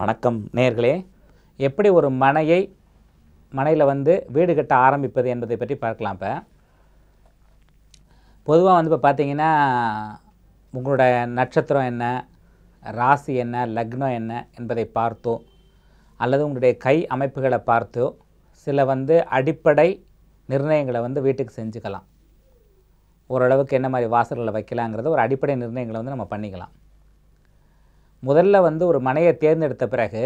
வணக்கம் நேர்களே எப்படி ஒரு மனையை மனையில் வந்து வீடு கட்ட ஆரம்பிப்பது என்பதை பற்றி பார்க்கலாம் இப்போ பொதுவாக வந்து இப்போ பார்த்தீங்கன்னா உங்களோட நட்சத்திரம் என்ன ராசி என்ன லக்னம் என்ன என்பதை பார்த்தோ அல்லது உங்களுடைய கை அமைப்புகளை பார்த்தோ சில வந்து அடிப்படை நிர்ணயங்களை வந்து வீட்டுக்கு செஞ்சுக்கலாம் ஓரளவுக்கு என்ன மாதிரி வாசல்களை வைக்கலாங்கிறத ஒரு அடிப்படை நிர்ணயங்களை வந்து நம்ம பண்ணிக்கலாம் முதல்ல வந்து ஒரு மனையை தேர்ந்தெடுத்த பிறகு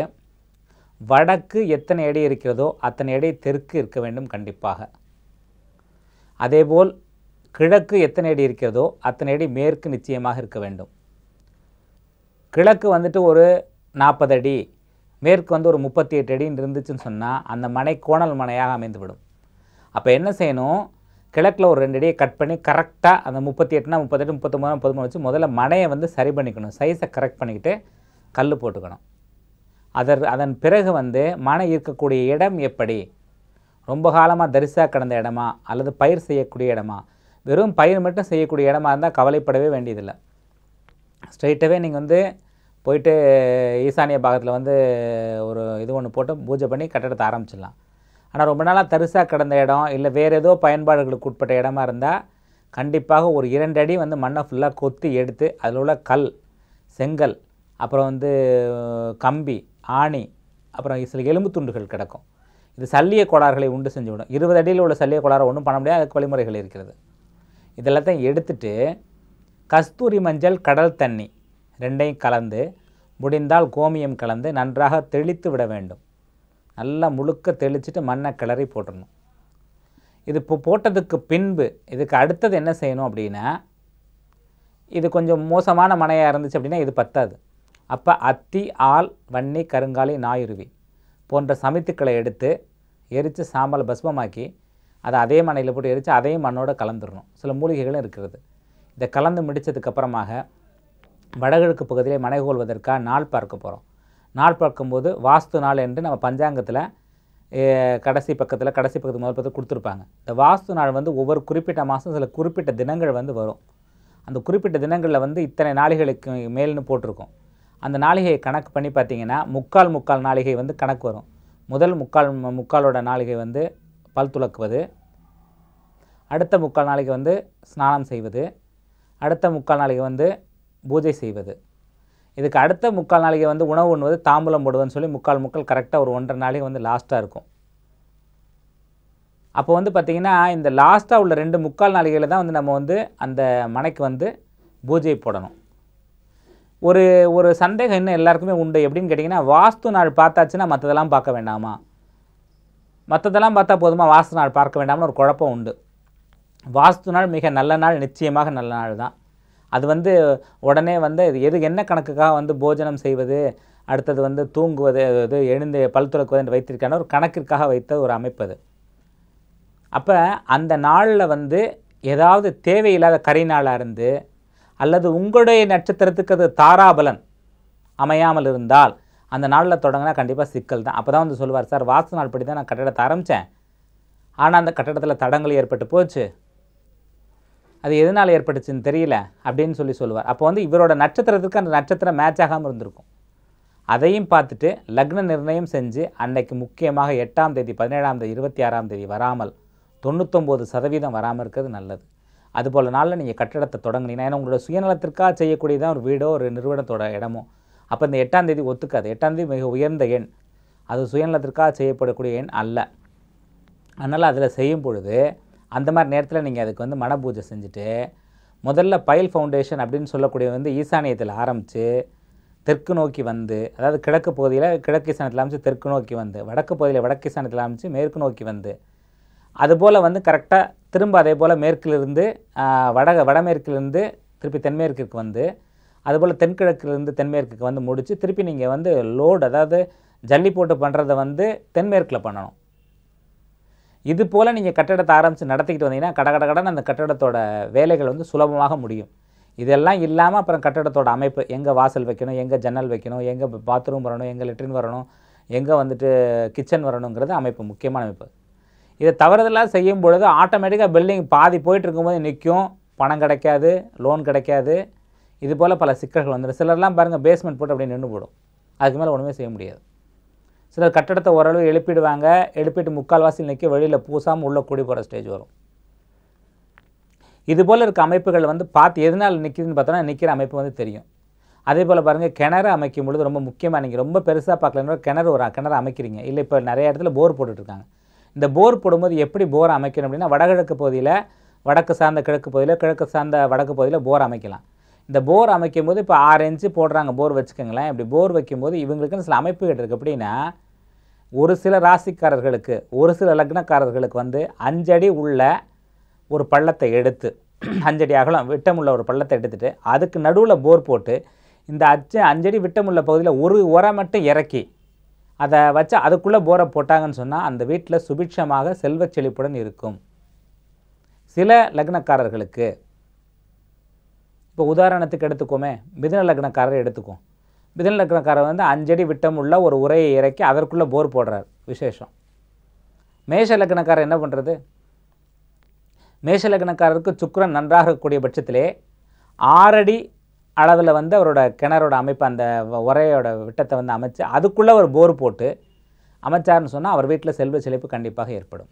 வடக்கு எத்தனை எடை இருக்கிறதோ அத்தனை எடை தெற்கு இருக்க வேண்டும் கண்டிப்பாக அதேபோல் கிழக்கு எத்தனை அடி இருக்கிறதோ அத்தனை அடி மேற்கு நிச்சயமாக இருக்க வேண்டும் கிழக்கு வந்துட்டு ஒரு நாற்பது அடி மேற்கு வந்து ஒரு முப்பத்தி எட்டு அடின்னு இருந்துச்சுன்னு சொன்னால் அந்த மனை கோணல் மனையாக அமைந்துவிடும் அப்போ என்ன செய்யணும் கிழக்கில் ஒரு ரெண்டு அடியை கட் பண்ணி கரெக்டாக அந்த முப்பத்தி எட்டுனா முப்பத்தெட்டு முப்பத்தொம்பது முப்பது வச்சு முதல்ல மனையை வந்து சரி பண்ணிக்கணும் சைஸை கரெக்ட் பண்ணிக்கிட்டு கல் போட்டுக்கணும் அதர் அதன் பிறகு வந்து மனை இருக்கக்கூடிய இடம் எப்படி ரொம்ப காலமாக தரிசாக கிடந்த இடமா அல்லது பயிர் செய்யக்கூடிய இடமா வெறும் பயிர் மட்டும் செய்யக்கூடிய இடமா இருந்தால் கவலைப்படவே வேண்டியதில்லை ஸ்ட்ரைட்டாகவே நீங்கள் வந்து போயிட்டு ஈசானிய பாகத்தில் வந்து ஒரு இது ஒன்று போட்டு பூஜை பண்ணி கட்டடத்தை ஆரம்பிச்சிடலாம் ஆனால் ரொம்ப நாளாக தரிசாக கிடந்த இடம் இல்லை வேறு ஏதோ பயன்பாடுகளுக்கு உட்பட்ட இடமா இருந்தால் கண்டிப்பாக ஒரு இரண்டு அடி வந்து மண்ணை ஃபுல்லாக கொத்தி எடுத்து அதில் உள்ள கல் செங்கல் அப்புறம் வந்து கம்பி ஆணி அப்புறம் சில எலும்பு துண்டுகள் கிடக்கும் இது சல்லிய கோளாறுகளை உண்டு செஞ்சுவிடும் இருபது அடியில் உள்ள சல்லிய கோளாறு ஒன்றும் பண்ண முடியாது அதுக்கு வழிமுறைகள் இருக்கிறது இதெல்லாத்தையும் எடுத்துட்டு கஸ்தூரி மஞ்சள் கடல் தண்ணி ரெண்டையும் கலந்து முடிந்தால் கோமியம் கலந்து நன்றாக தெளித்து விட வேண்டும் நல்லா முழுக்க தெளிச்சுட்டு மண்ணை கிளறி போட்டுடணும் இது இப்போ போட்டதுக்கு பின்பு இதுக்கு அடுத்தது என்ன செய்யணும் அப்படின்னா இது கொஞ்சம் மோசமான மனையாக இருந்துச்சு அப்படின்னா இது பத்தாது அப்போ அத்தி ஆள் வன்னி கருங்காலி நாயுருவி போன்ற சமைத்துக்களை எடுத்து எரித்து சாம்பல் பஸ்மமாக்கி அதை அதே மனையில் போட்டு எரித்து அதையும் மண்ணோடு கலந்துடணும் சில மூலிகைகளும் இருக்கிறது இதை கலந்து முடித்ததுக்கப்புறமாக வடகிழக்கு பகுதியில் மனை கொள்வதற்காக நாள் பார்க்க போகிறோம் நாள் பார்க்கும்போது வாஸ்து நாள் என்று நம்ம பஞ்சாங்கத்தில் கடைசி பக்கத்தில் கடைசி பக்கத்து முதல் பக்கத்தில் கொடுத்துருப்பாங்க இந்த வாஸ்து நாள் வந்து ஒவ்வொரு குறிப்பிட்ட மாதம் சில குறிப்பிட்ட தினங்கள் வந்து வரும் அந்த குறிப்பிட்ட தினங்களில் வந்து இத்தனை நாளிகளுக்கு மேல்னு போட்டிருக்கோம் அந்த நாளிகையை கணக்கு பண்ணி பார்த்தீங்கன்னா முக்கால் முக்கால் நாளிகை வந்து கணக்கு வரும் முதல் முக்கால் முக்காலோட நாளிகை வந்து பல் துளக்குவது அடுத்த முக்கால் நாளைக்கு வந்து ஸ்நானம் செய்வது அடுத்த முக்கால் நாளைக்கு வந்து பூஜை செய்வது இதுக்கு அடுத்த முக்கால் நாளைக்கு வந்து உணவு உண்ணுவது தாம்பூலம் போடுவதுன்னு சொல்லி முக்கால் முக்கால் கரெக்டாக ஒரு ஒன்றரை நாளைக்கு வந்து லாஸ்ட்டாக இருக்கும் அப்போ வந்து பார்த்திங்கன்னா இந்த லாஸ்ட்டாக உள்ள ரெண்டு முக்கால் நாளைகளில் தான் வந்து நம்ம வந்து அந்த மனைக்கு வந்து பூஜை போடணும் ஒரு ஒரு சந்தேகம் இன்னும் எல்லாருக்குமே உண்டு எப்படின்னு கேட்டிங்கன்னா வாஸ்து நாள் பார்த்தாச்சுன்னா மற்றதெல்லாம் பார்க்க வேண்டாமா மற்றதெல்லாம் பார்த்தா போதுமா வாஸ்து நாள் பார்க்க வேண்டாம்னு ஒரு குழப்பம் உண்டு வாஸ்து நாள் மிக நல்ல நாள் நிச்சயமாக நல்ல நாள் தான் அது வந்து உடனே வந்து இது எது என்ன கணக்குக்காக வந்து போஜனம் செய்வது அடுத்தது வந்து தூங்குவது இது எழுந்து பல் துறக்குவது என்று வைத்திருக்கான ஒரு கணக்கிற்காக வைத்த ஒரு அமைப்பு அது அப்போ அந்த நாளில் வந்து ஏதாவது தேவையில்லாத கரை நாளாக இருந்து அல்லது உங்களுடைய நட்சத்திரத்துக்கு அது தாராபலன் அமையாமல் இருந்தால் அந்த நாளில் தொடங்கினா கண்டிப்பாக சிக்கல் தான் அப்போ தான் வந்து சொல்லுவார் சார் வாசு நாள் படி தான் நான் கட்டடத்தை ஆரம்பித்தேன் ஆனால் அந்த கட்டடத்தில் தடங்கள் ஏற்பட்டு போச்சு அது எதனால் ஏற்பட்டுச்சுன்னு தெரியல அப்படின்னு சொல்லி சொல்லுவார் அப்போ வந்து இவரோட நட்சத்திரத்துக்கு அந்த நட்சத்திரம் மேட்ச் ஆகாமல் இருந்திருக்கும் அதையும் பார்த்துட்டு லக்ன நிர்ணயம் செஞ்சு அன்னைக்கு முக்கியமாக எட்டாம் தேதி பதினேழாம் தேதி இருபத்தி ஆறாம் தேதி வராமல் தொண்ணூத்தொம்பது சதவீதம் வராமல் இருக்கிறது நல்லது அதுபோல் நாளில் நீங்கள் கட்டடத்தை தொடங்கினீங்கன்னா ஏன்னா உங்களோட சுயநலத்திற்காக செய்யக்கூடியதான் ஒரு வீடோ ஒரு நிறுவனத்தோட இடமோ அப்போ இந்த எட்டாம் தேதி ஒத்துக்காது எட்டாம் தேதி மிக உயர்ந்த எண் அது சுயநலத்திற்காக செய்யப்படக்கூடிய எண் அல்ல அதனால் அதில் செய்யும் பொழுது அந்த மாதிரி நேரத்தில் நீங்கள் அதுக்கு வந்து பூஜை செஞ்சுட்டு முதல்ல பயல் ஃபவுண்டேஷன் அப்படின்னு சொல்லக்கூடிய வந்து ஈசானியத்தில் ஆரம்பித்து தெற்கு நோக்கி வந்து அதாவது கிழக்கு பகுதியில் கிழக்கு ஈசானத்தில் அமைச்சு தெற்கு நோக்கி வந்து வடக்கு பகுதியில் வடக்கு ஈசானத்தில் ஆரம்பித்து மேற்கு நோக்கி வந்து அதுபோல் வந்து கரெக்டாக திரும்ப அதே போல் மேற்கிலிருந்து வட வடமேற்கிலிருந்து திருப்பி தென்மேற்குக்கு வந்து அதுபோல் தென்கிழக்கிலிருந்து தென்மேற்குக்கு வந்து முடித்து திருப்பி நீங்கள் வந்து லோடு அதாவது ஜல்லி போட்டு பண்ணுறத வந்து தென்மேற்கில் பண்ணணும் இது போல் நீங்கள் கட்டடத்தை ஆரம்பித்து நடத்திக்கிட்டு வந்தீங்கன்னா கட கடன் அந்த கட்டடத்தோட வேலைகள் வந்து சுலபமாக முடியும் இதெல்லாம் இல்லாமல் அப்புறம் கட்டடத்தோட அமைப்பு எங்கே வாசல் வைக்கணும் எங்கே ஜன்னல் வைக்கணும் எங்கே பாத்ரூம் வரணும் எங்கே லெட்ரின் வரணும் எங்கே வந்துட்டு கிச்சன் வரணுங்கிறது அமைப்பு முக்கியமான அமைப்பு இதை தவறுதலாக செய்யும் பொழுது ஆட்டோமேட்டிக்காக பில்டிங் பாதி போயிட்டு இருக்கும்போது நிற்கும் பணம் கிடைக்காது லோன் கிடைக்காது இது போல் பல சிக்கல்கள் வந்துடும் சிலர்லாம் பாருங்கள் பேஸ்மெண்ட் போட்டு அப்படியே நின்று போடும் அதுக்கு மேலே ஒன்றுமே செய்ய முடியாது சிலர் கட்டடத்தை ஓரளவு எழுப்பிடுவாங்க எழுப்பிட்டு முக்கால்வாசியில் நிற்க வெளியில் பூசாமல் உள்ளே கூடி போகிற ஸ்டேஜ் வரும் இது போல் இருக்க அமைப்புகள் வந்து பார்த்து எதனால் நிற்கிதுன்னு பார்த்தோன்னா நிற்கிற அமைப்பு வந்து தெரியும் அதே போல் பாருங்கள் கிணறு அமைக்கும் பொழுது ரொம்ப முக்கியமாக நீங்கள் ரொம்ப பெருசாக பார்க்கலன்னா கிணறு ஒரு கிணறு அமைக்கிறீங்க இல்லை இப்போ நிறைய இடத்துல போர் போட்டுட்ருக்காங்க இந்த போர் போடும்போது எப்படி போர் அமைக்கணும் அப்படின்னா வடகிழக்கு பகுதியில் வடக்கு சார்ந்த கிழக்கு பகுதியில் கிழக்கு சார்ந்த வடக்கு பகுதியில் போர் அமைக்கலாம் இந்த போர் அமைக்கும் போது இப்போ ஆறு இன்ச்சு போடுறாங்க போர் வச்சுக்கோங்களேன் இப்படி போர் வைக்கும்போது இவங்களுக்குன்னு சில அமைப்புகள் இருக்குது எப்படின்னா ஒரு சில ராசிக்காரர்களுக்கு ஒரு சில லக்னக்காரர்களுக்கு வந்து அஞ்சடி உள்ள ஒரு பள்ளத்தை எடுத்து அஞ்சடி அகலம் விட்டமுள்ள ஒரு பள்ளத்தை எடுத்துகிட்டு அதுக்கு நடுவில் போர் போட்டு இந்த அச்சு அஞ்சடி விட்டமுள்ள பகுதியில் ஒரு உரம் மட்டும் இறக்கி அதை வச்சு அதுக்குள்ளே போரை போட்டாங்கன்னு சொன்னால் அந்த வீட்டில் சுபிக்ஷமாக செல்வ செழிப்புடன் இருக்கும் சில லக்னக்காரர்களுக்கு இப்போ உதாரணத்துக்கு எடுத்துக்கோமே மிதன லக்னக்காரரை எடுத்துக்கோம் மிதன லக்னக்காரர் வந்து அஞ்சடி விட்டம் உள்ள ஒரு உரையை இறக்கி அதற்குள்ளே போர் போடுறார் விசேஷம் மேஷ லக்னக்காரர் என்ன பண்ணுறது மேஷ லக்னக்காரருக்கு சுக்கரன் நன்றாக இருக்கக்கூடிய பட்சத்திலே ஆறடி அளவில் வந்து அவரோட கிணறோட அமைப்பு அந்த உரையோட விட்டத்தை வந்து அமைச்சு அதுக்குள்ளே ஒரு போர் போட்டு அமைச்சார்னு சொன்னால் அவர் வீட்டில் செல்வ செழிப்பு கண்டிப்பாக ஏற்படும்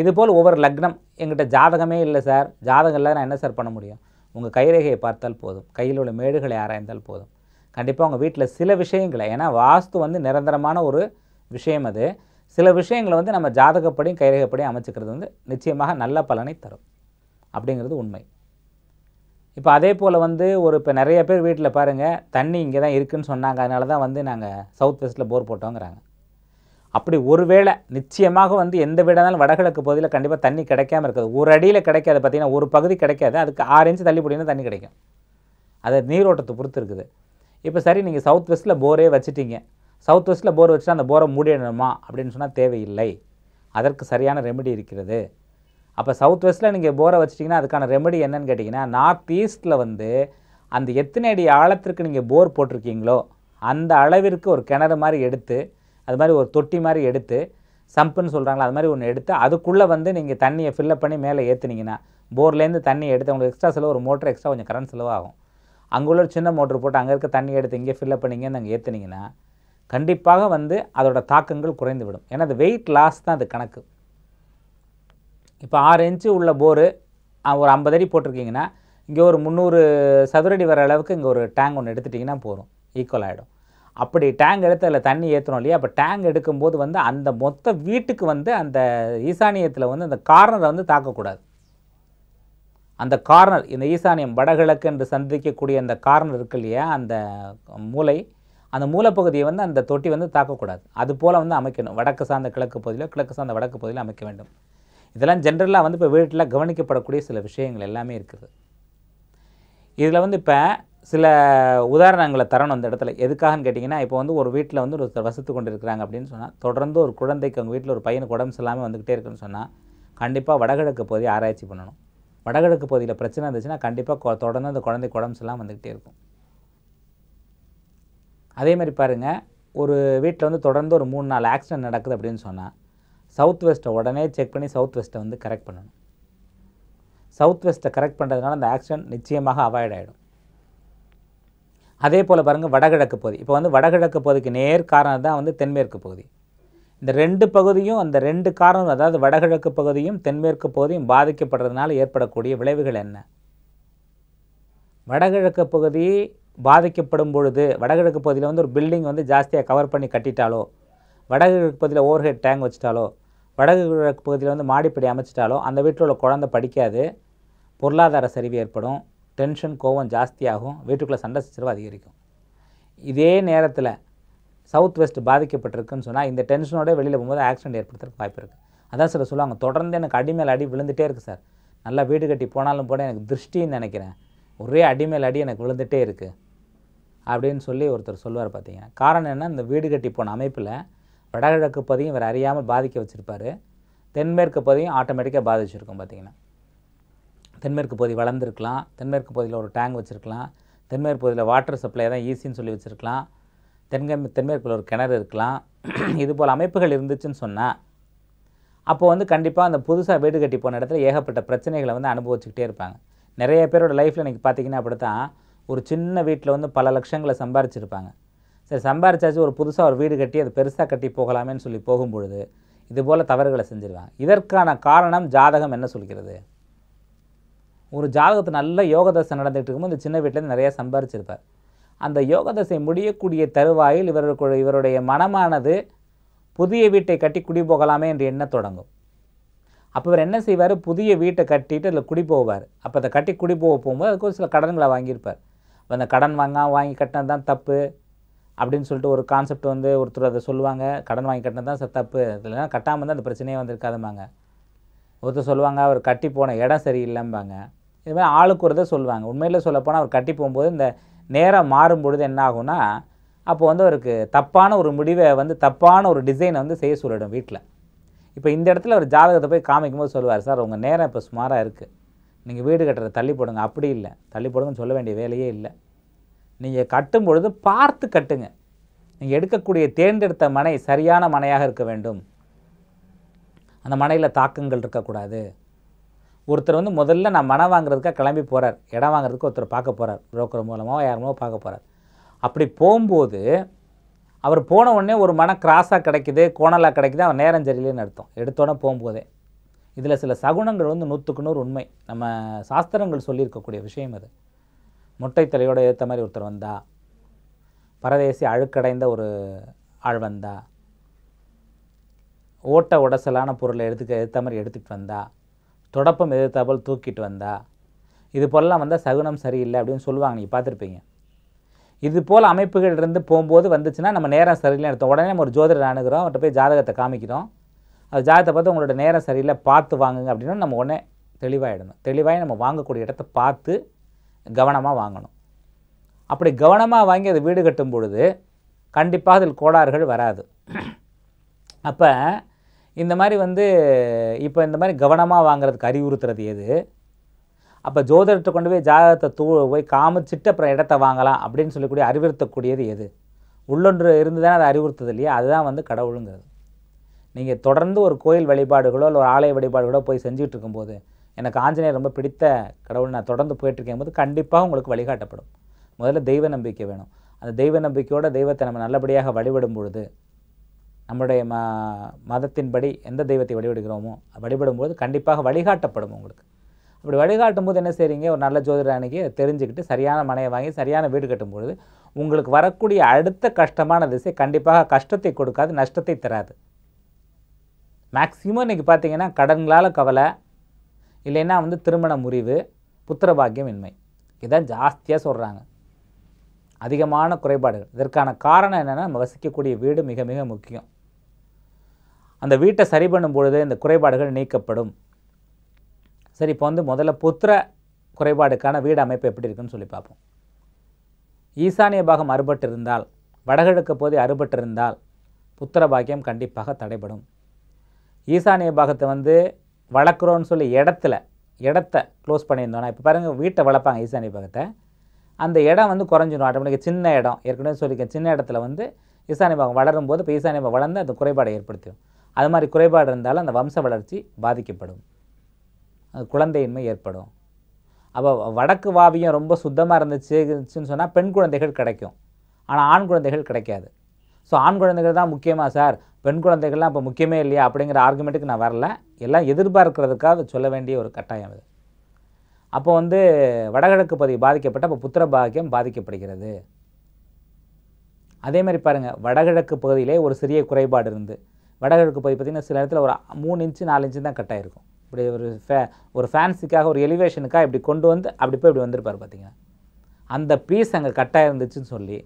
இதுபோல் ஒவ்வொரு லக்னம் எங்கிட்ட ஜாதகமே இல்லை சார் ஜாதகம் இல்லை நான் என்ன சார் பண்ண முடியும் உங்கள் கைரேகையை பார்த்தால் போதும் கையில் உள்ள மேடுகளை ஆராய்ந்தால் போதும் கண்டிப்பாக உங்கள் வீட்டில் சில விஷயங்களை ஏன்னா வாஸ்து வந்து நிரந்தரமான ஒரு விஷயம் அது சில விஷயங்களை வந்து நம்ம ஜாதகப்படியும் கைரேகப்படியும் அமைச்சிக்கிறது வந்து நிச்சயமாக நல்ல பலனை தரும் அப்படிங்கிறது உண்மை இப்போ அதே போல் வந்து ஒரு இப்போ நிறைய பேர் வீட்டில் பாருங்கள் தண்ணி இங்கே தான் இருக்குதுன்னு சொன்னாங்க அதனால தான் வந்து நாங்கள் சவுத் வெஸ்ட்டில் போர் போட்டோங்கிறாங்க அப்படி ஒருவேளை நிச்சயமாக வந்து எந்த வீடானாலும் வடகிழக்கு பகுதியில் கண்டிப்பாக தண்ணி கிடைக்காம இருக்காது ஒரு அடியில் கிடைக்காது பார்த்திங்கன்னா ஒரு பகுதி கிடைக்காது அதுக்கு ஆறு இன்ச்சு தள்ளிப்படினா தண்ணி கிடைக்கும் அது நீரோட்டத்தை பொறுத்து இருக்குது இப்போ சரி நீங்கள் சவுத் வெஸ்ட்டில் போரே வச்சுட்டீங்க சவுத் வெஸ்ட்டில் போர் வச்சுட்டு அந்த போரை மூடிடணுமா அப்படின்னு சொன்னால் தேவையில்லை அதற்கு சரியான ரெமெடி இருக்கிறது அப்போ சவுத் வெஸ்ட்டில் நீங்கள் போரை வச்சிட்டிங்கன்னா அதுக்கான ரெமெடி என்னன்னு கேட்டிங்கன்னா நார்த் ஈஸ்ட்டில் வந்து அந்த எத்தனை அடி ஆழத்திற்கு நீங்கள் போர் போட்டிருக்கீங்களோ அந்த அளவிற்கு ஒரு கிணறு மாதிரி எடுத்து அது மாதிரி ஒரு தொட்டி மாதிரி எடுத்து சம்புன்னு சொல்கிறாங்களா அது மாதிரி ஒன்று எடுத்து அதுக்குள்ளே வந்து நீங்கள் தண்ணியை ஃபில்லப் பண்ணி மேலே ஏற்றுனீங்கன்னா போர்லேருந்து தண்ணி எடுத்து உங்களுக்கு எக்ஸ்ட்ரா செலவு ஒரு மோட்டர் எக்ஸ்ட்ரா கொஞ்சம் கரண்ட் செலவாகும் அங்கே உள்ள சின்ன மோட்ரு போட்டு அங்கே இருக்க தண்ணி எடுத்து இங்கே ஃபில்லப் பண்ணிங்கன்னு அங்கே நாங்கள் கண்டிப்பாக வந்து அதோடய தாக்கங்கள் குறைந்து விடும் ஏன்னா அது வெயிட் லாஸ் தான் அது கணக்கு இப்போ ஆறு இன்ச்சு உள்ள போரு ஒரு ஐம்பது அடி போட்டிருக்கீங்கன்னா இங்கே ஒரு முந்நூறு சதுரடி வர அளவுக்கு இங்கே ஒரு டேங்க் ஒன்று எடுத்துட்டிங்கன்னா போதும் ஈக்குவல் ஆகிடும் அப்படி டேங்க் எடுத்து அதில் தண்ணி ஏற்றணும் இல்லையா அப்போ டேங்க் எடுக்கும்போது வந்து அந்த மொத்த வீட்டுக்கு வந்து அந்த ஈசானியத்தில் வந்து அந்த கார்னரை வந்து தாக்கக்கூடாது அந்த கார்னர் இந்த ஈசானியம் வடகிழக்கு என்று சந்திக்கக்கூடிய அந்த கார்னர் இருக்கு இல்லையா அந்த மூளை அந்த மூலப்பகுதியை வந்து அந்த தொட்டி வந்து தாக்கக்கூடாது அது போல் வந்து அமைக்கணும் வடக்கு சார்ந்த கிழக்கு பகுதியிலோ கிழக்கு சார்ந்த வடக்கு பகுதியில் அமைக்க வேண்டும் இதெல்லாம் ஜென்ரலாக வந்து இப்போ வீட்டில் கவனிக்கப்படக்கூடிய சில விஷயங்கள் எல்லாமே இருக்குது இதில் வந்து இப்போ சில உதாரணங்களை தரணும் அந்த இடத்துல எதுக்காகன்னு கேட்டிங்கன்னா இப்போ வந்து ஒரு வீட்டில் வந்து ஒரு வசித்து கொண்டு இருக்கிறாங்க அப்படின்னு சொன்னால் தொடர்ந்து ஒரு குழந்தைக்கு அவங்க வீட்டில் ஒரு பையனுக்கு உடம்பு சொல்லாமல் வந்துக்கிட்டே இருக்குன்னு சொன்னால் கண்டிப்பாக வடகிழக்கு பகுதியை ஆராய்ச்சி பண்ணணும் வடகிழக்கு பகுதியில் பிரச்சனை இருந்துச்சுன்னா கண்டிப்பாக தொடர்ந்து அந்த குழந்தை குடம்புலாம் வந்துக்கிட்டே இருக்கும் அதே மாதிரி பாருங்கள் ஒரு வீட்டில் வந்து தொடர்ந்து ஒரு மூணு நாலு ஆக்சிடென்ட் நடக்குது அப்படின்னு சொன்னால் சவுத் வெஸ்ட்டை உடனே செக் பண்ணி சவுத் வெஸ்ட்டை வந்து கரெக்ட் பண்ணணும் சவுத் வெஸ்ட்டை கரெக்ட் பண்ணுறதுனால அந்த ஆக்சிடென்ட் நிச்சயமாக அவாய்ட் ஆகிடும் அதே போல் பாருங்கள் வடகிழக்கு பகுதி இப்போ வந்து வடகிழக்கு பகுதிக்கு நேர் காரணம் தான் வந்து தென்மேற்கு பகுதி இந்த ரெண்டு பகுதியும் அந்த ரெண்டு காரணம் அதாவது வடகிழக்கு பகுதியும் தென்மேற்கு பகுதியும் பாதிக்கப்படுறதுனால ஏற்படக்கூடிய விளைவுகள் என்ன வடகிழக்கு பகுதி பாதிக்கப்படும் பொழுது வடகிழக்கு பகுதியில் வந்து ஒரு பில்டிங் வந்து ஜாஸ்தியாக கவர் பண்ணி கட்டிட்டாலோ வடகிழக்கு பகுதியில் ஓவர் ஹெட் டேங்க் வச்சுட்டாலோ வடகிழக்கு பகுதியில் வந்து மாடிப்படி அமைச்சிட்டாலோ அந்த வீட்டில் உள்ள குழந்தை படிக்காது பொருளாதார சரிவு ஏற்படும் டென்ஷன் கோவம் ஜாஸ்தியாகும் வீட்டுக்குள்ளே சண்டை சச்சரவு அதிகரிக்கும் இதே நேரத்தில் சவுத் வெஸ்ட் பாதிக்கப்பட்டிருக்குன்னு சொன்னால் இந்த டென்ஷனோட வெளியில் போகும்போது ஆக்சிடென்ட் ஏற்படுத்துறதுக்கு வாய்ப்பு இருக்குது அதான் சார் சொல்லுவாங்க தொடர்ந்து எனக்கு அடிமேல் அடி விழுந்துகிட்டே இருக்குது சார் நல்லா வீடு கட்டி போனாலும் போட எனக்கு திருஷ்டின்னு நினைக்கிறேன் ஒரே அடிமேல் அடி எனக்கு விழுந்துகிட்டே இருக்குது அப்படின்னு சொல்லி ஒருத்தர் சொல்லுவார் பார்த்தீங்கன்னா காரணம் என்ன இந்த வீடு கட்டி போன அமைப்பில் வடகிழக்கு பதியும் இவர் அறியாமல் பாதிக்க வச்சுருப்பார் தென்மேற்கு பதியும் ஆட்டோமேட்டிக்காக பாதிச்சிருக்கும் பார்த்தீங்கன்னா தென்மேற்கு பகுதி வளர்ந்துருக்கலாம் தென்மேற்கு பகுதியில் ஒரு டேங்க் வச்சுருக்கலாம் தென்மேற்கு பகுதியில் வாட்டர் சப்ளை தான் ஈஸின்னு சொல்லி வச்சுருக்கலாம் தென்க தென்மேற்கில் ஒரு கிணறு இருக்கலாம் இது போல் அமைப்புகள் இருந்துச்சுன்னு சொன்னால் அப்போ வந்து கண்டிப்பாக அந்த புதுசாக வீடு கட்டி போன இடத்துல ஏகப்பட்ட பிரச்சனைகளை வந்து அனுபவிச்சுக்கிட்டே இருப்பாங்க நிறைய பேரோட லைஃப்பில் இன்றைக்கி பார்த்திங்கன்னா அப்படி தான் ஒரு சின்ன வீட்டில் வந்து பல லட்சங்களை சம்பாரிச்சிருப்பாங்க சரி சம்பாரிச்சாச்சு ஒரு புதுசாக ஒரு வீடு கட்டி அது பெருசாக கட்டி போகலாமேன்னு சொல்லி போகும்பொழுது இது போல் தவறுகளை செஞ்சுருவாங்க இதற்கான காரணம் ஜாதகம் என்ன சொல்கிறது ஒரு ஜாதகத்தை நல்ல யோகதசை நடந்துகிட்டு இருக்கும்போது இந்த சின்ன வீட்டிலேருந்து நிறையா சம்பாரிச்சிருப்பார் அந்த யோகதசை முடியக்கூடிய தருவாயில் இவருக்கு இவருடைய மனமானது புதிய வீட்டை கட்டி குடி போகலாமே என்று எண்ண தொடங்கும் அப்போ இவர் என்ன செய்வார் புதிய வீட்டை கட்டிட்டு அதில் குடி போவார் அப்போ அதை கட்டி குடி போக போகும்போது அதுக்கு ஒரு சில கடன்களை வாங்கியிருப்பார் அந்த கடன் வாங்க வாங்கி கட்டினது தான் தப்பு அப்படின்னு சொல்லிட்டு ஒரு கான்செப்ட் வந்து ஒருத்தர் அதை சொல்லுவாங்க கடன் வாங்கி கட்டினது தான் தப்பு இல்லைன்னா கட்டாமல் தான் அந்த பிரச்சனையே வந்திருக்காதுமாங்க ஒருத்தர் சொல்லுவாங்க அவர் கட்டி போன இடம் சரியில்லைம்பாங்க இது மாதிரி ஆளுக்கு ஒரு சொல்லுவாங்க உண்மையில் சொல்லப்போனால் அவர் கட்டி போகும்போது இந்த நேரம் மாறும் பொழுது என்ன ஆகும்னா அப்போ வந்து அவருக்கு தப்பான ஒரு முடிவை வந்து தப்பான ஒரு டிசைனை வந்து செய்ய சொல்லிடும் வீட்டில் இப்போ இந்த இடத்துல ஒரு ஜாதகத்தை போய் காமிக்கும் போது சொல்லுவார் சார் உங்கள் நேரம் இப்போ சுமாராக இருக்குது நீங்கள் வீடு கட்டுறத தள்ளி போடுங்க அப்படி இல்லை தள்ளி போடுங்கன்னு சொல்ல வேண்டிய வேலையே இல்லை நீங்கள் கட்டும் பொழுது பார்த்து கட்டுங்க நீங்கள் எடுக்கக்கூடிய தேர்ந்தெடுத்த மனை சரியான மனையாக இருக்க வேண்டும் அந்த மனையில் தாக்கங்கள் இருக்கக்கூடாது ஒருத்தர் வந்து முதல்ல நான் மனம் வாங்குறதுக்காக கிளம்பி போகிறார் இடம் வாங்குறதுக்கு ஒருத்தர் பார்க்க போகிறார் புரோக்கர் மூலமாக யாருமோ பார்க்க போகிறார் அப்படி போகும்போது அவர் போன உடனே ஒரு மன கிராஸாக கிடைக்குது கோணலாக கிடைக்குது அவர் நேரம் சரியில்லைன்னு அர்த்தம் எடுத்தோடனே போகும்போதே இதில் சில சகுனங்கள் வந்து நூற்றுக்கு நூறு உண்மை நம்ம சாஸ்திரங்கள் சொல்லியிருக்கக்கூடிய விஷயம் அது முட்டை தலையோடு ஏற்ற மாதிரி ஒருத்தர் வந்தா பரதேசி அழுக்கடைந்த ஒரு ஆள் வந்தா ஓட்ட உடசலான பொருளை எடுத்துக்க ஏற்ற மாதிரி எடுத்துகிட்டு வந்தா தொடப்பம் எதிர்த்தாப்போல் தூக்கிட்டு வந்தா இது போலலாம் வந்தால் சகுனம் சரியில்லை அப்படின்னு சொல்லுவாங்க நீங்கள் பார்த்துருப்பீங்க இது போல் அமைப்புகள் இருந்து போகும்போது வந்துச்சுன்னா நம்ம நேரம் சரியில்லை எடுத்தோம் உடனே நம்ம ஒரு ஜோதிடர் அணுகிறோம் அவர்கிட்ட போய் ஜாதகத்தை காமிக்கிறோம் அது ஜாதகத்தை பார்த்து உங்களோட நேரம் சரியில்லை பார்த்து வாங்குங்க அப்படின்னு நம்ம உடனே தெளிவாகிடணும் தெளிவாகி நம்ம வாங்கக்கூடிய இடத்த பார்த்து கவனமாக வாங்கணும் அப்படி கவனமாக வாங்கி அது வீடு கட்டும் பொழுது கண்டிப்பாக அதில் கோளாறுகள் வராது அப்போ இந்த மாதிரி வந்து இப்போ இந்த மாதிரி கவனமாக வாங்குறதுக்கு அறிவுறுத்துறது எது அப்போ ஜோதிடத்தை கொண்டு போய் ஜாதகத்தை தூ போய் காமிச்சிட்டு அப்புறம் இடத்த வாங்கலாம் அப்படின்னு சொல்லக்கூடிய அறிவுறுத்தக்கூடியது எது உள்ளொன்று இருந்து தானே அதை அறிவுறுத்தது இல்லையா அதுதான் வந்து கடவுளுங்கிறது நீங்கள் தொடர்ந்து ஒரு கோயில் வழிபாடுகளோ இல்லை ஒரு ஆலய வழிபாடுகளோ போய் செஞ்சுட்டு இருக்கும்போது எனக்கு ஆஞ்சநேயர் ரொம்ப பிடித்த கடவுள் நான் தொடர்ந்து போயிட்டுருக்கேன் போது கண்டிப்பாக உங்களுக்கு வழிகாட்டப்படும் முதல்ல தெய்வ நம்பிக்கை வேணும் அந்த தெய்வ நம்பிக்கையோட தெய்வத்தை நம்ம நல்லபடியாக வழிபடும் பொழுது நம்மளுடைய ம மதத்தின்படி எந்த தெய்வத்தை வழிபடுகிறோமோ வழிபடும்போது கண்டிப்பாக வழிகாட்டப்படும் உங்களுக்கு அப்படி வழிகாட்டும் போது என்ன செய்கிறீங்க ஒரு நல்ல ஜோதிடர் அன்றைக்கி தெரிஞ்சுக்கிட்டு சரியான மனையை வாங்கி சரியான வீடு கட்டும்பொழுது உங்களுக்கு வரக்கூடிய அடுத்த கஷ்டமான திசை கண்டிப்பாக கஷ்டத்தை கொடுக்காது நஷ்டத்தை தராது மேக்சிமம் இன்றைக்கி பார்த்தீங்கன்னா கடன்களால் கவலை இல்லைன்னா வந்து திருமண முறிவு புத்திரபாகியம் இன்மை இதுதான் ஜாஸ்தியாக சொல்கிறாங்க அதிகமான குறைபாடுகள் இதற்கான காரணம் என்னென்னா நம்ம வசிக்கக்கூடிய வீடு மிக மிக முக்கியம் அந்த வீட்டை சரி பண்ணும் பொழுது இந்த குறைபாடுகள் நீக்கப்படும் சரி இப்போ வந்து முதல்ல புத்திர குறைபாடுக்கான வீடு அமைப்பு எப்படி இருக்குன்னு சொல்லி பார்ப்போம் ஈசானிய பாகம் அறுபட்டு இருந்தால் வடகிழக்கு பகுதி அறுபட்டு இருந்தால் புத்திர பாக்கியம் கண்டிப்பாக தடைபடும் ஈசானிய பாகத்தை வந்து வளர்க்குறோன்னு சொல்லி இடத்துல இடத்த க்ளோஸ் பண்ணியிருந்தோன்னா இப்போ பாருங்கள் வீட்டை வளர்ப்பாங்க ஈசானிய பாகத்தை அந்த இடம் வந்து குறைஞ்சிடும் ஆட்டோமேட்டிக் சின்ன இடம் ஏற்கனவே சொல்லியிருக்கேன் சின்ன இடத்துல வந்து ஈசானிய பாகம் வளரும் போது இப்போ ஈசானிய பாகம் வளர்ந்து அந்த குறைபாடை ஏற்படுத்திடும் அது மாதிரி குறைபாடு இருந்தாலும் அந்த வம்ச வளர்ச்சி பாதிக்கப்படும் குழந்தையின்மை ஏற்படும் அப்போ வடக்கு வாவியம் ரொம்ப சுத்தமாக இருந்துச்சுன்னு சொன்னால் பெண் குழந்தைகள் கிடைக்கும் ஆனால் ஆண் குழந்தைகள் கிடைக்காது ஸோ ஆண் குழந்தைகள் தான் முக்கியமாக சார் பெண் குழந்தைகள்லாம் இப்போ முக்கியமே இல்லையா அப்படிங்கிற ஆர்குமெண்ட்டுக்கு நான் வரல எல்லாம் எதிர்பார்க்கிறதுக்காக சொல்ல வேண்டிய ஒரு கட்டாயம் அது அப்போ வந்து வடகிழக்கு பகுதி பாதிக்கப்பட்ட அப்போ புத்திர பாக்கியம் பாதிக்கப்படுகிறது அதே மாதிரி பாருங்கள் வடகிழக்கு பகுதியிலே ஒரு சிறிய குறைபாடு இருந்து வடகிழக்கு போய் பார்த்திங்கன்னா சில இடத்துல ஒரு மூணு இன்ச்சு நாலு இன்ச்சு தான் கட்டாயிருக்கும் இப்படி ஒரு ஃபே ஒரு ஃபேன்ஸிக்காக ஒரு எலிவேஷனுக்காக இப்படி கொண்டு வந்து அப்படி போய் இப்படி வந்திருப்பார் பார்த்திங்கன்னா அந்த பீஸ் அங்கே கட்டாக இருந்துச்சுன்னு சொல்லி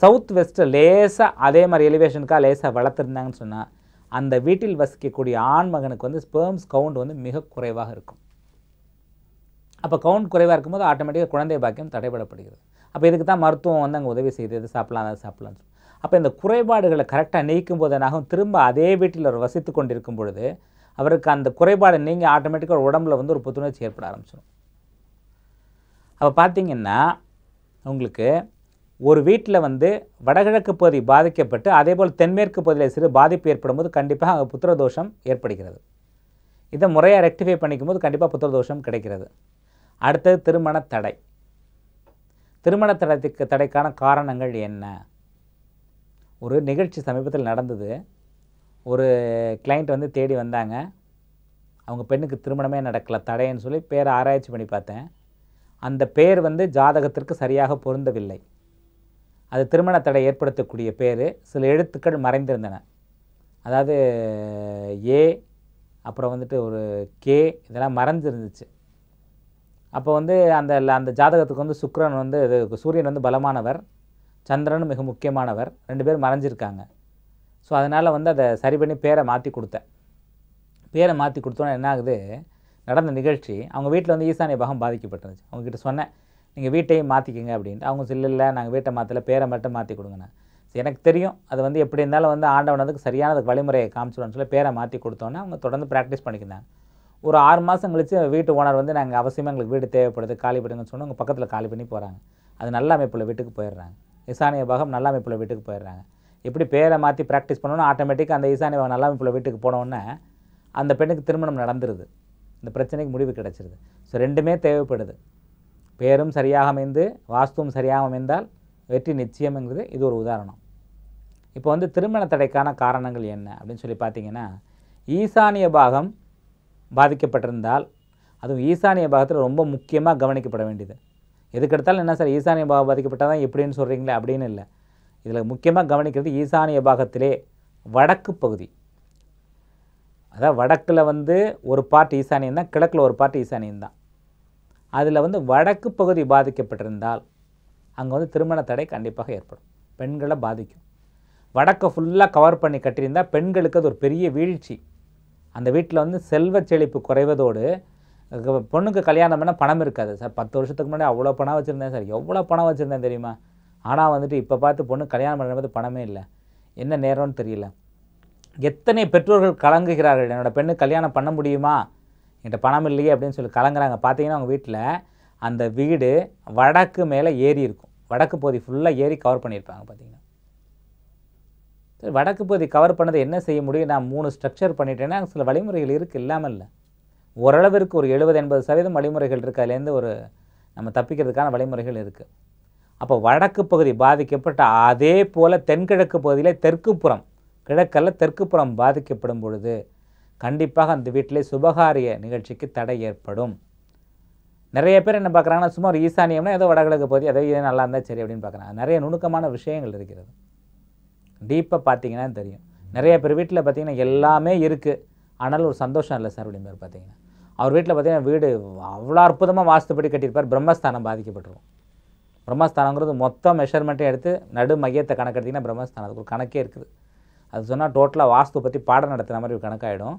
சவுத் வெஸ்ட்டை லேசாக அதே மாதிரி எலிவேஷனுக்காக லேசாக வளர்த்துருந்தாங்கன்னு சொன்னால் அந்த வீட்டில் வசிக்கக்கூடிய ஆண் மகனுக்கு வந்து ஸ்பேர்ம்ஸ் கவுண்ட் வந்து மிக குறைவாக இருக்கும் அப்போ கவுண்ட் குறைவாக இருக்கும்போது ஆட்டோமேட்டிக்காக குழந்தை பாக்கியம் தடைபடப்படுகிறது அப்போ இதுக்கு தான் மருத்துவம் வந்து அங்கே உதவி செய்து எது சாப்பிட்லாம் அதை சாப்பிட்லான்னு அப்போ இந்த குறைபாடுகளை கரெக்டாக நீக்கும் போது என்னாகும் திரும்ப அதே வீட்டில் அவர் வசித்து கொண்டிருக்கும் பொழுது அவருக்கு அந்த குறைபாடு நீங்கள் ஆட்டோமேட்டிக்காக உடம்புல வந்து ஒரு புத்துணர்ச்சி ஏற்பட ஆரம்பிச்சிடும் அப்போ பார்த்திங்கன்னா உங்களுக்கு ஒரு வீட்டில் வந்து வடகிழக்கு பகுதி பாதிக்கப்பட்டு அதேபோல் தென்மேற்கு பகுதியில் சிறு பாதிப்பு ஏற்படும் போது கண்டிப்பாக அங்கே புத்திரதோஷம் ஏற்படுகிறது இதை முறையாக ரெக்டிஃபை பண்ணிக்கும் போது கண்டிப்பாக புத்திரதோஷம் கிடைக்கிறது அடுத்தது திருமண தடை திருமண தடைக்கு தடைக்கான காரணங்கள் என்ன ஒரு நிகழ்ச்சி சமீபத்தில் நடந்தது ஒரு கிளைண்ட் வந்து தேடி வந்தாங்க அவங்க பெண்ணுக்கு திருமணமே நடக்கலை தடைன்னு சொல்லி பேர் ஆராய்ச்சி பண்ணி பார்த்தேன் அந்த பேர் வந்து ஜாதகத்திற்கு சரியாக பொருந்தவில்லை அது திருமண தடை ஏற்படுத்தக்கூடிய பேர் சில எழுத்துக்கள் மறைந்திருந்தன அதாவது ஏ அப்புறம் வந்துட்டு ஒரு கே இதெல்லாம் மறைஞ்சிருந்துச்சு அப்போ வந்து அந்த அந்த ஜாதகத்துக்கு வந்து சுக்ரன் வந்து சூரியன் வந்து பலமானவர் சந்திரன் மிக முக்கியமானவர் ரெண்டு பேரும் மறைஞ்சிருக்காங்க ஸோ அதனால் வந்து அதை சரி பண்ணி பேரை மாற்றி கொடுத்தேன் பேரை மாற்றி கொடுத்தோன்னே என்ன ஆகுது நடந்த நிகழ்ச்சி அவங்க வீட்டில் வந்து ஈசானிய பாகம் பாதிக்கப்பட்டிருந்துச்சு அவங்ககிட்ட சொன்னேன் நீங்கள் வீட்டையும் மாற்றிக்கங்க அப்படின்ட்டு அவங்க சொல்லி இல்லை நாங்கள் வீட்டை மாற்றல பேரை மட்டும் மாற்றி கொடுங்கண்ணா எனக்கு தெரியும் அது வந்து எப்படி இருந்தாலும் வந்து ஆண்டவனதுக்கு சரியான வழிமுறையை காமிச்சிடும்னு சொல்லி பேரை மாற்றி கொடுத்தோன்னே அவங்க தொடர்ந்து ப்ராக்டிஸ் பண்ணிக்கிறாங்க ஒரு ஆறு மாதம் கழித்து வீட்டு ஓனர் வந்து நாங்கள் அவசியமாக எங்களுக்கு வீடு தேவைப்படுது காலி பண்ணுங்கன்னு சொன்னால் உங்கள் பக்கத்தில் காலி பண்ணி போகிறாங்க அது நல்ல அமைப்பில் வீட்டுக்கு போயிடுறாங்க ஈசானிய பாகம் நல்ல அமைப்பில் வீட்டுக்கு போயிடுறாங்க எப்படி பேரை மாற்றி ப்ராக்டிஸ் பண்ணோன்னா ஆட்டோமேட்டிக்காக அந்த ஈசானிய பாகம் வீட்டுக்கு போனோன்னே அந்த பெண்ணுக்கு திருமணம் நடந்துருது இந்த பிரச்சனைக்கு முடிவு கிடச்சிருது ஸோ ரெண்டுமே தேவைப்படுது பேரும் சரியாக அமைந்து வாஸ்துவும் சரியாக அமைந்தால் வெற்றி நிச்சயம்ங்கிறது இது ஒரு உதாரணம் இப்போ வந்து திருமண தடைக்கான காரணங்கள் என்ன அப்படின்னு சொல்லி பார்த்தீங்கன்னா ஈசானிய பாகம் பாதிக்கப்பட்டிருந்தால் அதுவும் ஈசானிய பாகத்தில் ரொம்ப முக்கியமாக கவனிக்கப்பட வேண்டியது எதுக்கெடுத்தாலும் என்ன சார் ஈசானிய பாகம் பாதிக்கப்பட்டால் தான் எப்படின்னு சொல்கிறீங்களே அப்படின்னு இல்லை இதில் முக்கியமாக கவனிக்கிறது ஈசானிய பாகத்திலே வடக்கு பகுதி அதாவது வடக்கில் வந்து ஒரு பார்ட் ஈசானியம் தான் கிழக்கில் ஒரு பார்ட் ஈசானியம் தான் அதில் வந்து வடக்கு பகுதி பாதிக்கப்பட்டிருந்தால் அங்கே வந்து திருமண தடை கண்டிப்பாக ஏற்படும் பெண்களை பாதிக்கும் வடக்கை ஃபுல்லாக கவர் பண்ணி கட்டியிருந்தால் பெண்களுக்கு அது ஒரு பெரிய வீழ்ச்சி அந்த வீட்டில் வந்து செல்வ செழிப்பு குறைவதோடு பொண்ணுக்கு கல்யாணம் பண்ணால் பணம் இருக்காது சார் பத்து வருஷத்துக்கு முன்னாடி அவ்வளோ பணம் வச்சுருந்தேன் சார் எவ்வளோ பணம் வச்சுருந்தேன் தெரியுமா ஆனால் வந்துட்டு இப்போ பார்த்து பொண்ணு கல்யாணம் பண்ணுறது பணமே இல்லை என்ன நேரம்னு தெரியல எத்தனை பெற்றோர்கள் கலங்குகிறார்கள் என்னோடய பெண்ணு கல்யாணம் பண்ண முடியுமா என்கிட்ட பணம் இல்லையே அப்படின்னு சொல்லி கலங்குறாங்க பார்த்தீங்கன்னா அவங்க வீட்டில் அந்த வீடு வடக்கு மேலே ஏறி இருக்கும் வடக்கு பகுதி ஃபுல்லாக ஏறி கவர் பண்ணியிருப்பாங்க பார்த்தீங்கன்னா வடக்கு பகுதி கவர் பண்ணதை என்ன செய்ய முடியும் நான் மூணு ஸ்ட்ரக்சர் பண்ணிட்டேன்னா சில வழிமுறைகள் இருக்குது இல்லாமல் இல்லை ஓரளவிற்கு ஒரு எழுபது எண்பது சதவீதம் வழிமுறைகள் இருக்கு அதுலேருந்து ஒரு நம்ம தப்பிக்கிறதுக்கான வழிமுறைகள் இருக்குது அப்போ வடக்கு பகுதி பாதிக்கப்பட்ட அதே போல் தென்கிழக்கு பகுதியில் தெற்குப்புறம் கிழக்கல்ல தெற்குப்புறம் பாதிக்கப்படும் பொழுது கண்டிப்பாக அந்த வீட்டிலே சுபகாரிய நிகழ்ச்சிக்கு தடை ஏற்படும் நிறைய பேர் என்ன பார்க்குறாங்கன்னா சும்மா ஒரு ஈசானியம்னா ஏதோ வடகிழக்கு பகுதி ஏதோ இதே நல்லா இருந்தால் சரி அப்படின்னு பார்க்குறாங்க நிறைய நுணுக்கமான விஷயங்கள் இருக்கிறது டீப்பாக பார்த்தீங்கன்னா தெரியும் நிறைய பேர் வீட்டில் பார்த்திங்கன்னா எல்லாமே இருக்குது ஆனாலும் ஒரு சந்தோஷம் இல்லை சார் அப்படின்னு பேர் பார்த்தீங்கன்னா அவர் வீட்டில் பார்த்தீங்கன்னா வீடு அவ்வளோ அற்புதமாக வாஸ்துப்படி கட்டியிருப்பார் பிரம்மஸ்தானம் பாதிக்கப்பட்டுரும் பிரம்மஸ்தானங்கிறது மொத்த மெஷர்மெண்ட்டையும் எடுத்து நடு மையத்தை கணக்கெடுத்திங்கன்னா பிரம்மஸ்தானம் அதுக்கு ஒரு கணக்கே இருக்குது அது சொன்னால் டோட்டலாக வாஸ்து பற்றி பாடம் நடத்துகிற மாதிரி ஒரு கணக்காகிடும்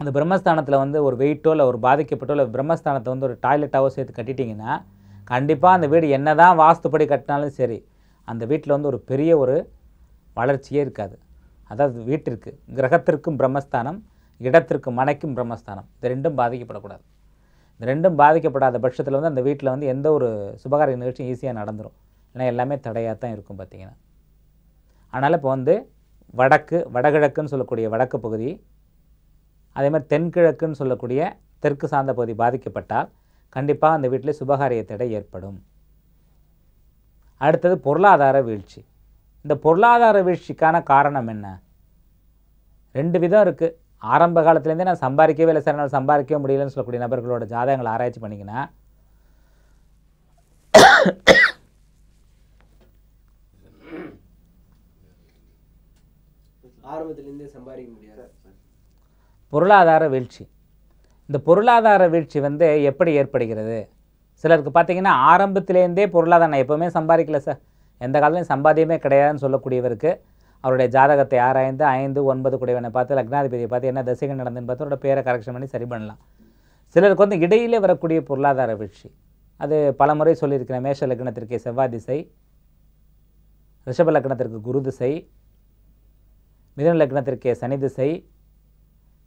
அந்த பிரம்மஸ்தானத்தில் வந்து ஒரு வெயிட்டோ இல்லை ஒரு பாதிக்கப்பட்டோ இல்லை பிரம்மஸ்தானத்தை வந்து ஒரு டாய்லெட்டாகவோ சேர்த்து கட்டிட்டிங்கன்னா கண்டிப்பாக அந்த வீடு என்ன தான் வாஸ்துப்படி கட்டினாலும் சரி அந்த வீட்டில் வந்து ஒரு பெரிய ஒரு வளர்ச்சியே இருக்காது அதாவது வீட்டிற்கு கிரகத்திற்கும் பிரம்மஸ்தானம் இடத்திற்கு மனைக்கும் பிரம்மஸ்தானம் இந்த ரெண்டும் பாதிக்கப்படக்கூடாது இந்த ரெண்டும் பாதிக்கப்படாத பட்சத்தில் வந்து அந்த வீட்டில் வந்து எந்த ஒரு சுபகாரிய நிகழ்ச்சியும் ஈஸியாக நடந்துடும் ஏன்னா எல்லாமே தடையாக தான் இருக்கும் பார்த்தீங்கன்னா அதனால் இப்போ வந்து வடக்கு வடகிழக்குன்னு சொல்லக்கூடிய வடக்கு பகுதி அதே மாதிரி தென்கிழக்குன்னு சொல்லக்கூடிய தெற்கு சார்ந்த பகுதி பாதிக்கப்பட்டால் கண்டிப்பாக அந்த வீட்டில் சுபகாரிய தடை ஏற்படும் அடுத்தது பொருளாதார வீழ்ச்சி இந்த பொருளாதார வீழ்ச்சிக்கான காரணம் என்ன ரெண்டு விதம் இருக்குது ஆரம்ப காலத்துலேருந்தே நான் சம்பாதிக்கவே இல்லை சார் என்னால் சம்பாதிக்கவே முடியலன்னு சொல்லக்கூடிய நபர்களோட ஜாதகங்களை ஆராய்ச்சி பண்ணிங்கன்னா சம்பாதிக்க முடியாது பொருளாதார வீழ்ச்சி இந்த பொருளாதார வீழ்ச்சி வந்து எப்படி ஏற்படுகிறது சிலருக்கு பார்த்தீங்கன்னா ஆரம்பத்திலேருந்தே பொருளாதாரம் எப்போவுமே சம்பாதிக்கல சார் எந்த காலத்துலையும் சம்பாதியமே கிடையாதுன்னு சொல்லக்கூடியவருக்கு அவருடைய ஜாதகத்தை ஆராய்ந்து ஐந்து ஒன்பது குடைவனை பார்த்து லக்னாதிபதியை பார்த்து என்ன தசைகள் நடந்துன்னு பார்த்து அவரோட பேரை கரெக்ஷன் பண்ணி சரி பண்ணலாம் சிலருக்கு வந்து இடையிலே வரக்கூடிய பொருளாதார வீழ்ச்சி அது பலமுறை சொல்லியிருக்கிற மேஷ லக்னத்திற்கு செவ்வாய் திசை ரிஷப லக்னத்திற்கு குரு திசை மிதன லக்னத்திற்கு சனி திசை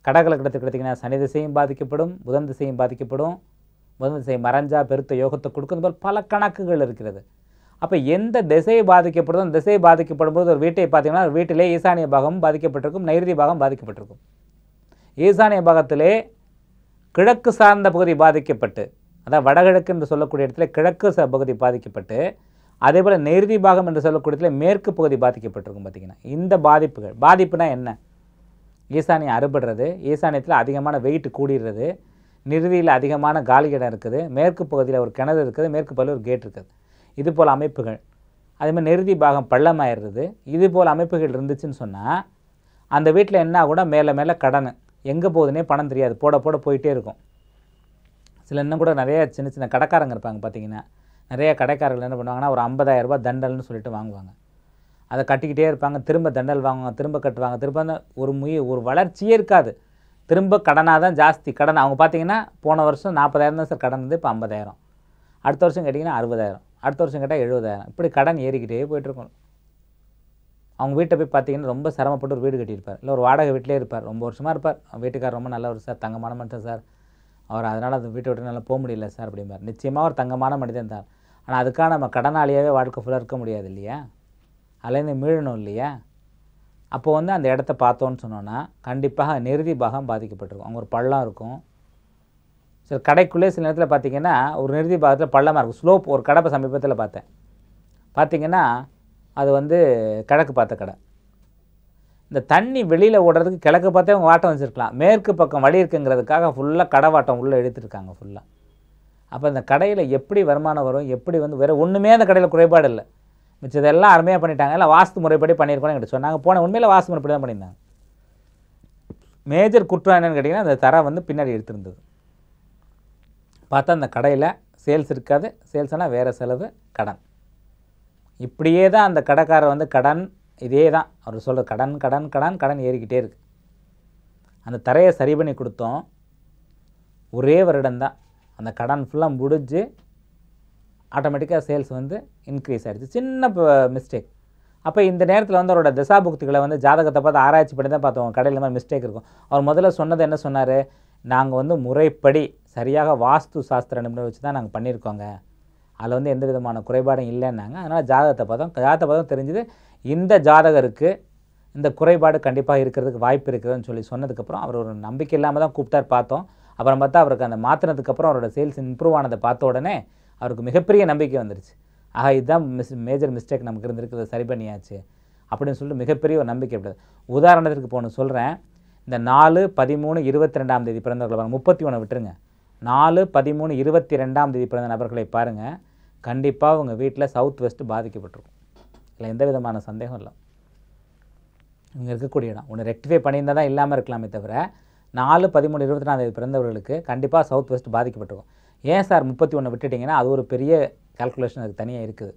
கடக லக்னத்துக்கு எடுத்திங்கன்னா சனி திசையும் பாதிக்கப்படும் புதன் திசையும் பாதிக்கப்படும் புதன் திசை மறைஞ்சா பெருத்த யோகத்தை கொடுக்கும் போல் பல கணக்குகள் இருக்கிறது அப்போ எந்த திசையை பாதிக்கப்படுதோ அந்த திசை பாதிக்கப்படும் போது ஒரு வீட்டை பார்த்திங்கன்னா ஒரு வீட்டிலே ஈசானிய பாகம் பாதிக்கப்பட்டிருக்கும் நைருதி பாகம் பாதிக்கப்பட்டிருக்கும் ஈசானிய பாகத்திலே கிழக்கு சார்ந்த பகுதி பாதிக்கப்பட்டு அதாவது வடகிழக்கு என்று சொல்லக்கூடிய இடத்துல கிழக்கு ச பகுதி பாதிக்கப்பட்டு அதே போல் நெருதி பாகம் என்று சொல்லக்கூடிய இடத்துல மேற்கு பகுதி பாதிக்கப்பட்டிருக்கும் பார்த்திங்கன்னா இந்த பாதிப்புகள் பாதிப்புனா என்ன ஈசானியம் அறுபடுறது ஈசானியத்தில் அதிகமான வெயிட் கூடிடுறது நிறுதியில் அதிகமான காலி இடம் இருக்குது மேற்கு பகுதியில் ஒரு கிணறு இருக்குது மேற்கு பகுதியில் ஒரு கேட் இருக்குது இது போல் அமைப்புகள் அதேமாதிரி நெருதி பாகம் பள்ளமாயிடுறது இது போல் அமைப்புகள் இருந்துச்சுன்னு சொன்னால் அந்த வீட்டில் என்ன கூட மேலே மேலே கடன் எங்கே போகுதுன்னே பணம் தெரியாது போட போட போயிட்டே இருக்கும் சில இன்னும் கூட நிறைய சின்ன சின்ன கடைக்காரங்க இருப்பாங்க பார்த்தீங்கன்னா நிறைய கடைக்காரர்கள் என்ன பண்ணுவாங்கன்னா ஒரு ரூபாய் தண்டல்னு சொல்லிட்டு வாங்குவாங்க அதை கட்டிக்கிட்டே இருப்பாங்க திரும்ப தண்டல் வாங்குவாங்க திரும்ப கட்டுவாங்க திரும்ப ஒரு முய ஒரு வளர்ச்சியே இருக்காது திரும்ப கடனாக தான் ஜாஸ்தி கடன் அவங்க பார்த்தீங்கன்னா போன வருஷம் நாற்பதாயிரம் தான் சார் கடன் வந்து இப்போ ஐம்பதாயிரம் அடுத்த வருஷம் கேட்டிங்கன்னா அறுபதாயிரம் அடுத்த வருஷம் கேட்டால் எழுபதாயிரம் இப்படி கடன் ஏறிக்கிட்டே போயிட்டுருக்கணும் அவங்க வீட்டை போய் பார்த்தீங்கன்னா ரொம்ப சிரமப்பட்டு ஒரு வீடு கட்டியிருப்பார் இல்லை ஒரு வாடகை வீட்டிலே இருப்பார் ரொம்ப வருஷமாக இருப்பார் வீட்டுக்கார் ரொம்ப நல்ல ஒரு சார் தங்கமான மனுஷன் சார் அவர் அதனால் அந்த வீட்டை விட்டு நல்லா போக முடியல சார் அப்படிம்பார் நிச்சயமாக ஒரு தங்கமான மனிதன் தான் ஆனால் அதுக்கான நம்ம கடனாளியாகவே வாழ்க்கை ஃபுல்லாக இருக்க முடியாது இல்லையா அதுலேருந்து மீழணும் இல்லையா அப்போது வந்து அந்த இடத்த பார்த்தோன்னு சொன்னோன்னா கண்டிப்பாக நிறுதி பாகம் பாதிக்கப்பட்டிருக்கும் அவங்க ஒரு பள்ளம் இருக்கும் ஸோ கடைக்குள்ளே சில நேரத்தில் பார்த்தீங்கன்னா ஒரு நிறுதி பாகத்தில் பள்ளமாக இருக்கும் ஸ்லோப் ஒரு கடை இப்போ சமீபத்தில் பார்த்தேன் பார்த்தீங்கன்னா அது வந்து கிழக்கு பார்த்த கடை இந்த தண்ணி வெளியில் ஓடுறதுக்கு கிழக்கு பார்த்தே அவங்க வாட்டம் வச்சுருக்கலாம் மேற்கு பக்கம் வழி இருக்குங்கிறதுக்காக ஃபுல்லாக கடை வாட்டம் உள்ளே எடுத்துருக்காங்க ஃபுல்லாக அப்போ இந்த கடையில் எப்படி வருமானம் வரும் எப்படி வந்து வேறு ஒன்றுமே அந்த கடையில் குறைபாடு இல்லை மிச்சதெல்லாம் அருமையாக பண்ணிட்டாங்க இல்லை வாஸ்து முறைப்படி பண்ணியிருக்கோன்னு கிட்ட சொன்னாங்க போன உண்மையில் வாஸ்து முறைப்படி தான் பண்ணியிருந்தாங்க மேஜர் குற்றம் என்னென்னு கேட்டிங்கன்னா அந்த தரம் வந்து பின்னாடி எடுத்திருந்தது பார்த்தா அந்த கடையில் சேல்ஸ் இருக்காது சேல்ஸ்னால் வேறு செலவு கடன் இப்படியே தான் அந்த கடைக்காரர் வந்து கடன் இதே தான் அவர் சொல்கிற கடன் கடன் கடன் கடன் ஏறிக்கிட்டே இருக்குது அந்த தரையை சரி பண்ணி கொடுத்தோம் ஒரே வருடம்தான் அந்த கடன் ஃபுல்லாக முடிஞ்சு ஆட்டோமேட்டிக்காக சேல்ஸ் வந்து இன்க்ரீஸ் ஆகிடுச்சு சின்ன மிஸ்டேக் அப்போ இந்த நேரத்தில் வந்து அவரோட தசாபுக்திகளை வந்து ஜாதகத்தை பார்த்து ஆராய்ச்சி பண்ணி தான் பார்த்தோம் கடையில் மாதிரி மிஸ்டேக் இருக்கும் அவர் முதல்ல சொன்னது என்ன சொன்னார் நாங்கள் வந்து முறைப்படி சரியாக வாஸ்து சாஸ்திர நிபுணர் வச்சு தான் நாங்கள் பண்ணியிருக்கோங்க அதில் வந்து எந்த விதமான குறைபாடும் இல்லைன்னாங்க அதனால் ஜாதகத்தை பார்த்தோம் ஜாதகத்தை பார்த்தோம் தெரிஞ்சது இந்த ஜாதகருக்கு இந்த குறைபாடு கண்டிப்பாக இருக்கிறதுக்கு வாய்ப்பு இருக்குதுன்னு சொல்லி சொன்னதுக்கப்புறம் அவர் ஒரு நம்பிக்கை இல்லாமல் தான் கூப்பிட்டார் பார்த்தோம் அப்புறம் பார்த்தா அவருக்கு அந்த மாற்றினதுக்கப்புறம் அவரோட சேல்ஸ் இம்ப்ரூவ் ஆனதை பார்த்த உடனே அவருக்கு மிகப்பெரிய நம்பிக்கை வந்துருச்சு ஆக இதுதான் மிஸ் மேஜர் மிஸ்டேக் நமக்கு இருந்திருக்கிறது சரி பண்ணியாச்சு அப்படின்னு சொல்லிட்டு மிகப்பெரிய ஒரு நம்பிக்கை உதாரணத்திற்கு போகணும் சொல்கிறேன் இந்த நாலு பதிமூணு இருபத்தி ரெண்டாம் தேதி பிறந்தவர்களை பாருங்கள் முப்பத்தி ஒன்று விட்டுருங்க நாலு பதிமூணு இருபத்தி ரெண்டாம் தேதி பிறந்த நபர்களை பாருங்கள் கண்டிப்பாக உங்கள் வீட்டில் சவுத் வெஸ்ட்டு பாதிக்கப்பட்டிருக்கும் இல்லை எந்த விதமான சந்தேகம் இல்லை இங்கே இருக்கக்கூடிய இடம் ஒன்று ரெக்டிஃபை பண்ணியிருந்தால் தான் இல்லாமல் இருக்கலாமே தவிர நாலு பதிமூணு இருபத்தி நாலு தேதி பிறந்தவர்களுக்கு கண்டிப்பாக சவுத் வெஸ்ட் பாதிக்கப்பட்டிருக்கும் ஏன் சார் முப்பத்தி ஒன்று விட்டுட்டிங்கன்னா அது ஒரு பெரிய கால்குலேஷன் அதுக்கு தனியாக இருக்குது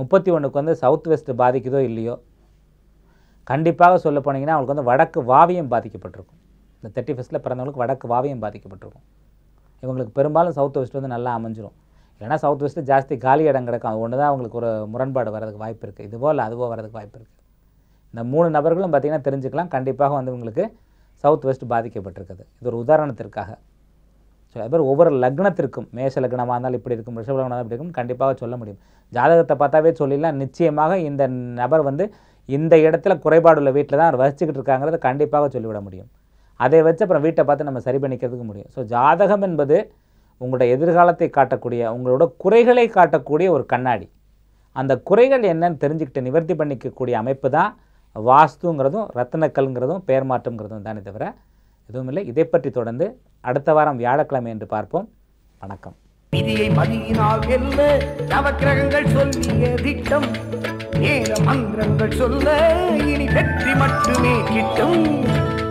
முப்பத்தி ஒன்றுக்கு வந்து சவுத் வெஸ்ட் பாதிக்குதோ இல்லையோ கண்டிப்பாக சொல்ல போனீங்கன்னா அவங்களுக்கு வந்து வடக்கு வாவியம் பாதிக்கப்பட்டிருக்கும் இந்த தேர்ட்டி ஃபஸ்ட்டில் பிறந்தவங்களுக்கு வடக்கு வாவியம் பாதிக்கப்பட்டிருக்கும் இவங்களுக்கு பெரும்பாலும் சவுத் வெஸ்ட் வந்து நல்லா அமைஞ்சிரும் ஏன்னா சவுத் வெஸ்ட்டு ஜாஸ்தி காலி இடம் கிடக்கும் அது ஒன்று தான் அவங்களுக்கு ஒரு முரண்பாடு வரதுக்கு வாய்ப்பு இருக்குது இதுவோ இல்லை அதுவோ வரதுக்கு வாய்ப்பு இருக்குது இந்த மூணு நபர்களும் பார்த்திங்கன்னா தெரிஞ்சுக்கலாம் கண்டிப்பாக வந்து இவங்களுக்கு சவுத் வெஸ்ட் பாதிக்கப்பட்டிருக்குது இது ஒரு உதாரணத்திற்காக ஸோ அதுபோல் ஒவ்வொரு லக்னத்திற்கும் மேஷ லக்னமாக இருந்தாலும் இப்படி இருக்கும் ரிஷப் லக்னம் இப்படி இருக்கும் கண்டிப்பாக சொல்ல முடியும் ஜாதகத்தை பார்த்தாவே சொல்லிடலாம் நிச்சயமாக இந்த நபர் வந்து இந்த இடத்துல குறைபாடு உள்ள வீட்டில் தான் வசிச்சுக்கிட்டு இருக்காங்கிறத கண்டிப்பாக சொல்லிவிட முடியும் அதை வச்சு அப்புறம் வீட்டை பார்த்து நம்ம சரி பண்ணிக்கிறதுக்கு முடியும் ஸோ ஜாதகம் என்பது உங்களோட எதிர்காலத்தை காட்டக்கூடிய உங்களோட குறைகளை காட்டக்கூடிய ஒரு கண்ணாடி அந்த குறைகள் என்னன்னு தெரிஞ்சுக்கிட்டு நிவர்த்தி பண்ணிக்கக்கூடிய அமைப்பு தான் வாஸ்துங்கிறதும் ரத்தனக்கல்ங்கிறதும் பெயர் மாற்றங்கிறதும் தானே தவிர எதுவும் இல்லை இதை பற்றி தொடர்ந்து அடுத்த வாரம் வியாழக்கிழமை என்று பார்ப்போம் வணக்கம் விதியை மதியினால் என்ன நவக்கிரகங்கள் சொல்லிய திட்டம் ஏல மந்திரங்கள் சொல்ல இனி வெற்றி மட்டுமே கிட்டும்